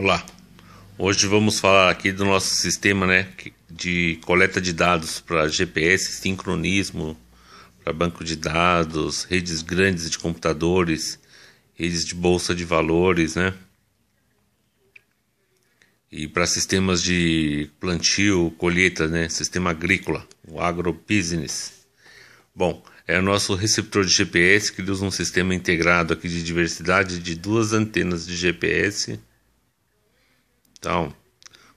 Olá, hoje vamos falar aqui do nosso sistema né, de coleta de dados para GPS, sincronismo, para banco de dados, redes grandes de computadores, redes de bolsa de valores, né? E para sistemas de plantio, colheita, né? Sistema agrícola, o agrobusiness. Bom, é o nosso receptor de GPS que usa um sistema integrado aqui de diversidade de duas antenas de GPS então,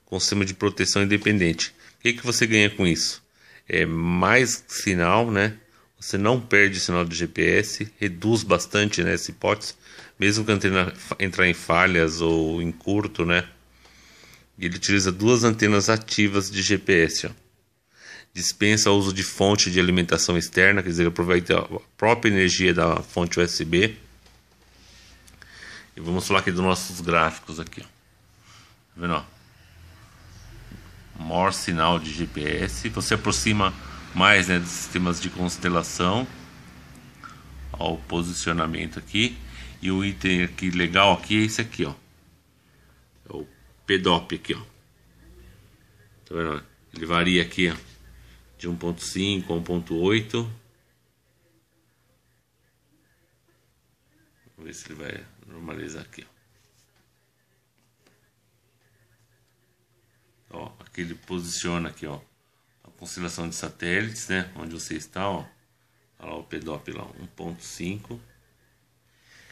com sistema de proteção independente. O que, que você ganha com isso? É mais sinal, né? Você não perde sinal de GPS, reduz bastante né, essa hipótese, mesmo que a antena entrar em falhas ou em curto, né? Ele utiliza duas antenas ativas de GPS. Ó. Dispensa o uso de fonte de alimentação externa, quer dizer, aproveita a própria energia da fonte USB. E vamos falar aqui dos nossos gráficos aqui. Ó vendo? Ó? Maior sinal de GPS. Você aproxima mais né, dos sistemas de constelação ao posicionamento aqui. E o item aqui legal aqui é esse aqui, ó. É o PDOP aqui, ó. Tá vendo? Ele varia aqui, ó. De 1.5 a 1.8. Vamos ver se ele vai normalizar aqui, que ele posiciona aqui, ó, a constelação de satélites, né, onde você está, ó, olha tá lá o PDOP lá, 1.5.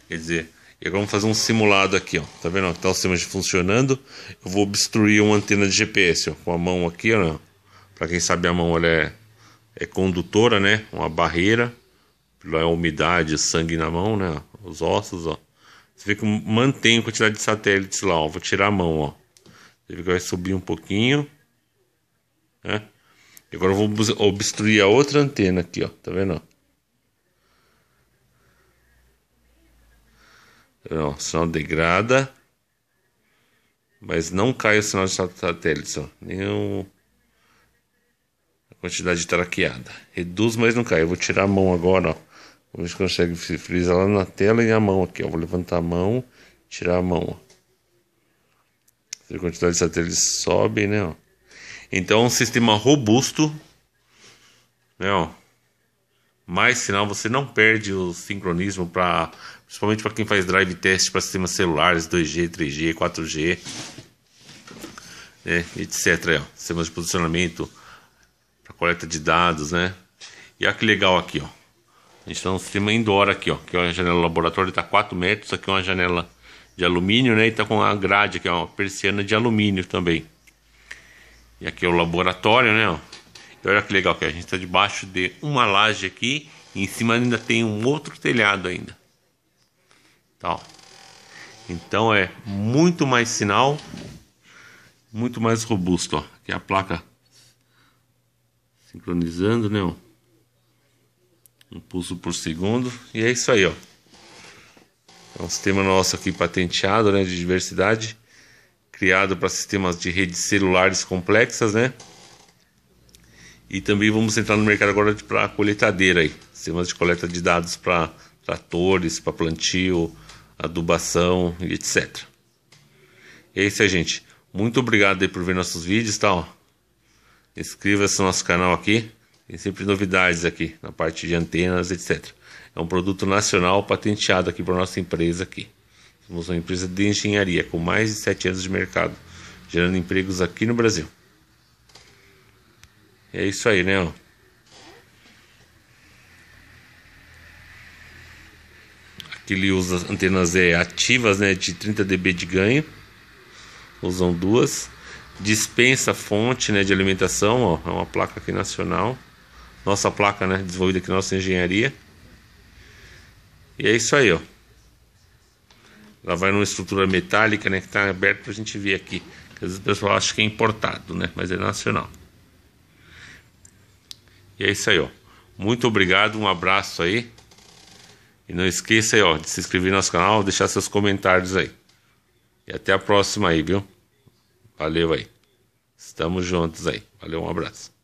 Quer dizer, e agora vamos fazer um simulado aqui, ó, tá vendo? Tá o sistema funcionando, eu vou obstruir uma antena de GPS, ó, com a mão aqui, ó, né? para quem sabe a mão, ela é, é condutora, né, uma barreira, lá é a umidade, sangue na mão, né, os ossos, ó. Você vê que mantém a quantidade de satélites lá, ó. Vou tirar a mão, ó. Ele vai subir um pouquinho. Né? E agora eu vou obstruir a outra antena aqui, ó. Tá vendo? Tá o sinal degrada. Mas não cai o sinal de satélite, ó. Nenhum... A quantidade traqueada. Reduz, mas não cai. Eu vou tirar a mão agora, ó. Vamos ver se consegue frisar lá na tela e a mão aqui, ó. Vou levantar a mão, tirar a mão, ó. A quantidade de satélites sobe, né? Ó. Então, um sistema robusto, né? Ó. Mais sinal, você não perde o sincronismo para, principalmente para quem faz drive test para sistemas celulares 2G, 3G, 4G, né? etc. Ó. Sistemas de posicionamento para coleta de dados, né? E olha que legal aqui, ó. A gente está no sistema indoor aqui, ó. Que é uma janela laboratório, está 4 metros. Aqui é uma janela de alumínio, né? E tá com a grade, que é uma persiana de alumínio também. E aqui é o laboratório, né? E olha que legal que a gente está debaixo de uma laje aqui. E em cima ainda tem um outro telhado ainda. Tal. Tá, então é muito mais sinal, muito mais robusto. Ó. Aqui é a placa sincronizando, né? Ó. Um pulso por segundo. E é isso aí, ó. É um sistema nosso aqui patenteado, né, de diversidade, criado para sistemas de redes celulares complexas, né? E também vamos entrar no mercado agora para coletadeira aí, sistemas de coleta de dados para tratores, para plantio, adubação e etc. E é isso aí, gente. Muito obrigado aí por ver nossos vídeos, tá? Inscreva-se no nosso canal aqui. Tem sempre novidades aqui na parte de antenas, etc. É um produto nacional patenteado aqui para nossa empresa aqui. Somos uma empresa de engenharia com mais de 7 anos de mercado, gerando empregos aqui no Brasil. É isso aí, né? Ó. Aqui ele usa antenas é, ativas, né, de 30 dB de ganho. Usam duas. Dispensa fonte, né, de alimentação, ó, é uma placa aqui nacional nossa placa, né? Desenvolvida aqui na nossa engenharia. E é isso aí, ó. Ela vai numa estrutura metálica, né? Que está aberta para a gente ver aqui. Às vezes o pessoal acha que é importado, né? Mas é nacional. E é isso aí, ó. Muito obrigado, um abraço aí. E não esqueça aí, ó, de se inscrever no nosso canal, deixar seus comentários aí. E até a próxima aí, viu? Valeu aí. Estamos juntos aí. Valeu, um abraço.